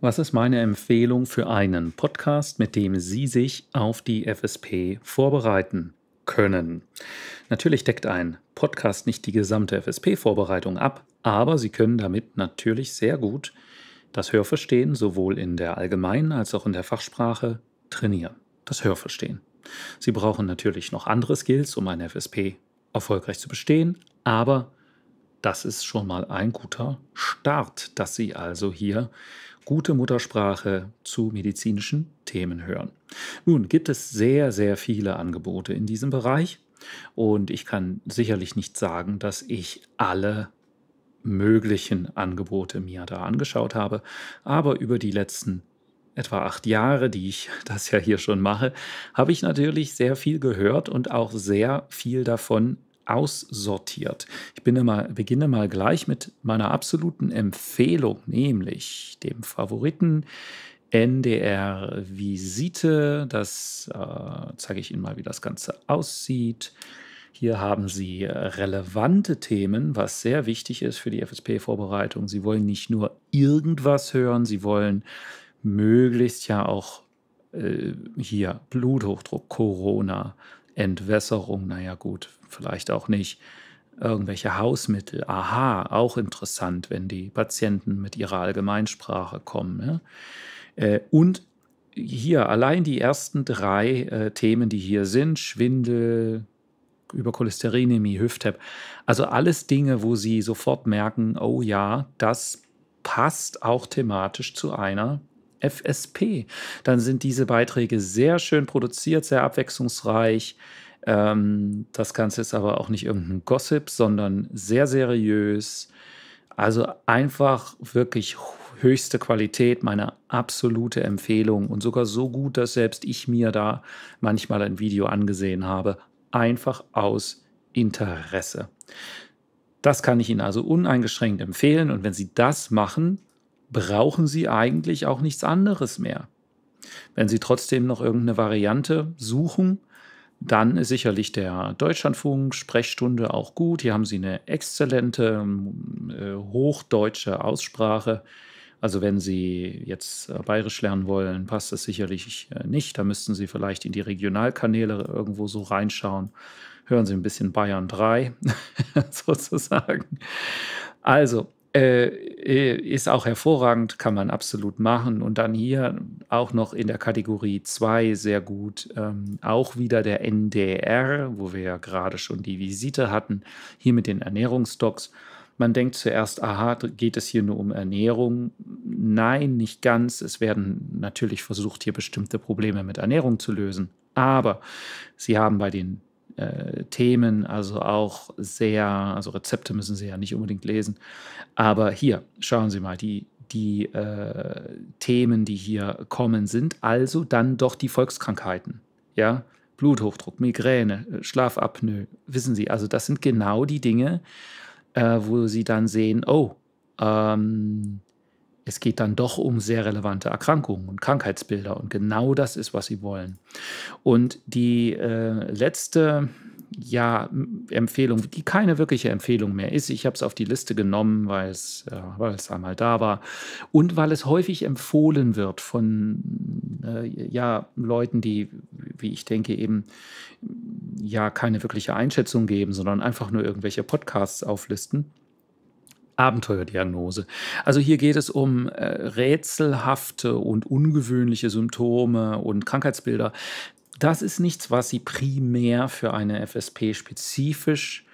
Was ist meine Empfehlung für einen Podcast, mit dem Sie sich auf die FSP vorbereiten können? Natürlich deckt ein Podcast nicht die gesamte FSP-Vorbereitung ab, aber Sie können damit natürlich sehr gut das Hörverstehen sowohl in der allgemeinen als auch in der Fachsprache trainieren. Das Hörverstehen. Sie brauchen natürlich noch andere Skills, um eine FSP erfolgreich zu bestehen, aber das ist schon mal ein guter Start, dass Sie also hier gute Muttersprache zu medizinischen Themen hören. Nun gibt es sehr, sehr viele Angebote in diesem Bereich und ich kann sicherlich nicht sagen, dass ich alle möglichen Angebote mir da angeschaut habe, aber über die letzten etwa acht Jahre, die ich das ja hier schon mache, habe ich natürlich sehr viel gehört und auch sehr viel davon aussortiert. Ich mal, beginne mal gleich mit meiner absoluten Empfehlung, nämlich dem Favoriten NDR Visite. Das äh, zeige ich Ihnen mal, wie das Ganze aussieht. Hier haben Sie relevante Themen, was sehr wichtig ist für die FSP-Vorbereitung. Sie wollen nicht nur irgendwas hören, Sie wollen möglichst ja auch äh, hier Bluthochdruck, Corona, Entwässerung, naja gut, vielleicht auch nicht. Irgendwelche Hausmittel, aha, auch interessant, wenn die Patienten mit ihrer Allgemeinsprache kommen. Ja? Ne? Äh, und hier allein die ersten drei äh, Themen, die hier sind, Schwindel, über Cholesterinämie, Hüfthep, also alles Dinge, wo Sie sofort merken, oh ja, das passt auch thematisch zu einer FSP, dann sind diese Beiträge sehr schön produziert, sehr abwechslungsreich. Ähm, das Ganze ist aber auch nicht irgendein Gossip, sondern sehr seriös. Also einfach wirklich höchste Qualität, meine absolute Empfehlung und sogar so gut, dass selbst ich mir da manchmal ein Video angesehen habe, einfach aus Interesse. Das kann ich Ihnen also uneingeschränkt empfehlen und wenn Sie das machen, brauchen Sie eigentlich auch nichts anderes mehr. Wenn Sie trotzdem noch irgendeine Variante suchen, dann ist sicherlich der Deutschlandfunk Sprechstunde auch gut. Hier haben Sie eine exzellente ähm, äh, hochdeutsche Aussprache. Also wenn Sie jetzt äh, bayerisch lernen wollen, passt das sicherlich äh, nicht. Da müssten Sie vielleicht in die Regionalkanäle irgendwo so reinschauen. Hören Sie ein bisschen Bayern 3 sozusagen. Also äh, äh, ist auch hervorragend, kann man absolut machen. Und dann hier auch noch in der Kategorie 2 sehr gut, ähm, auch wieder der NDR, wo wir ja gerade schon die Visite hatten, hier mit den Ernährungsdocs. Man denkt zuerst, aha, geht es hier nur um Ernährung? Nein, nicht ganz. Es werden natürlich versucht, hier bestimmte Probleme mit Ernährung zu lösen. Aber sie haben bei den äh, Themen, also auch sehr, also Rezepte müssen Sie ja nicht unbedingt lesen. Aber hier, schauen Sie mal, die, die äh, Themen, die hier kommen, sind also dann doch die Volkskrankheiten. Ja, Bluthochdruck, Migräne, äh, Schlafapnoe, wissen Sie, also das sind genau die Dinge, äh, wo Sie dann sehen, oh, ähm, es geht dann doch um sehr relevante Erkrankungen und Krankheitsbilder. Und genau das ist, was sie wollen. Und die äh, letzte ja, Empfehlung, die keine wirkliche Empfehlung mehr ist. Ich habe es auf die Liste genommen, weil es, ja, äh, weil es einmal da war und weil es häufig empfohlen wird von äh, ja, Leuten, die, wie ich denke, eben ja keine wirkliche Einschätzung geben, sondern einfach nur irgendwelche Podcasts auflisten. Abenteuerdiagnose. Also hier geht es um äh, rätselhafte und ungewöhnliche Symptome und Krankheitsbilder. Das ist nichts, was Sie primär für eine FSP spezifisch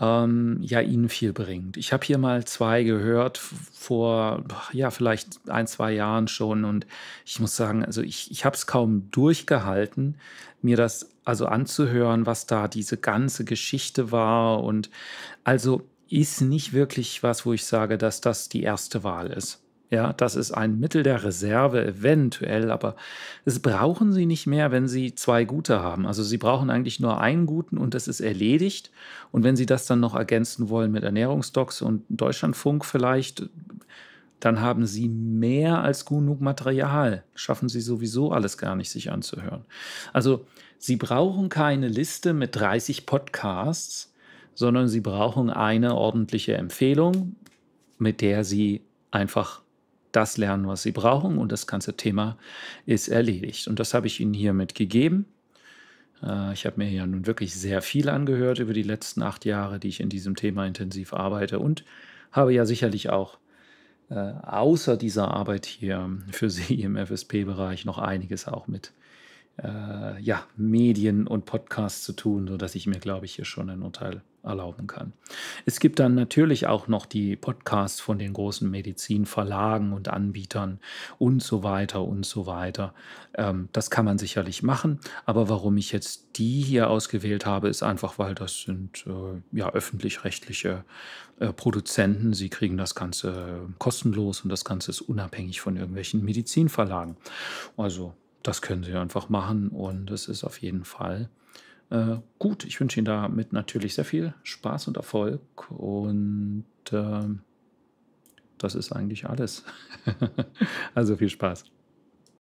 ähm, ja Ihnen viel bringt. Ich habe hier mal zwei gehört vor ja vielleicht ein zwei Jahren schon und ich muss sagen, also ich, ich habe es kaum durchgehalten, mir das also anzuhören, was da diese ganze Geschichte war und also ist nicht wirklich was, wo ich sage, dass das die erste Wahl ist. Ja, das ist ein Mittel der Reserve eventuell, aber es brauchen sie nicht mehr, wenn sie zwei gute haben. Also sie brauchen eigentlich nur einen guten und das ist erledigt. Und wenn sie das dann noch ergänzen wollen mit Ernährungsdocs und Deutschlandfunk vielleicht, dann haben sie mehr als genug Material. Schaffen sie sowieso alles gar nicht, sich anzuhören. Also sie brauchen keine Liste mit 30 Podcasts, sondern sie brauchen eine ordentliche Empfehlung, mit der sie einfach das lernen, was sie brauchen und das ganze Thema ist erledigt. Und das habe ich Ihnen hiermit gegeben. Äh, ich habe mir ja nun wirklich sehr viel angehört über die letzten acht Jahre, die ich in diesem Thema intensiv arbeite und habe ja sicherlich auch äh, außer dieser Arbeit hier für Sie im FSP-Bereich noch einiges auch mit äh, ja, Medien und Podcasts zu tun, sodass ich mir, glaube ich, hier schon ein Urteil erlauben kann. Es gibt dann natürlich auch noch die Podcasts von den großen Medizinverlagen und Anbietern und so weiter und so weiter. Ähm, das kann man sicherlich machen, aber warum ich jetzt die hier ausgewählt habe, ist einfach, weil das sind äh, ja öffentlich-rechtliche äh, Produzenten. Sie kriegen das Ganze ähm, kostenlos und das Ganze ist unabhängig von irgendwelchen Medizinverlagen. Also das können Sie einfach machen und es ist auf jeden Fall äh, gut, ich wünsche Ihnen damit natürlich sehr viel Spaß und Erfolg und äh, das ist eigentlich alles. also viel Spaß.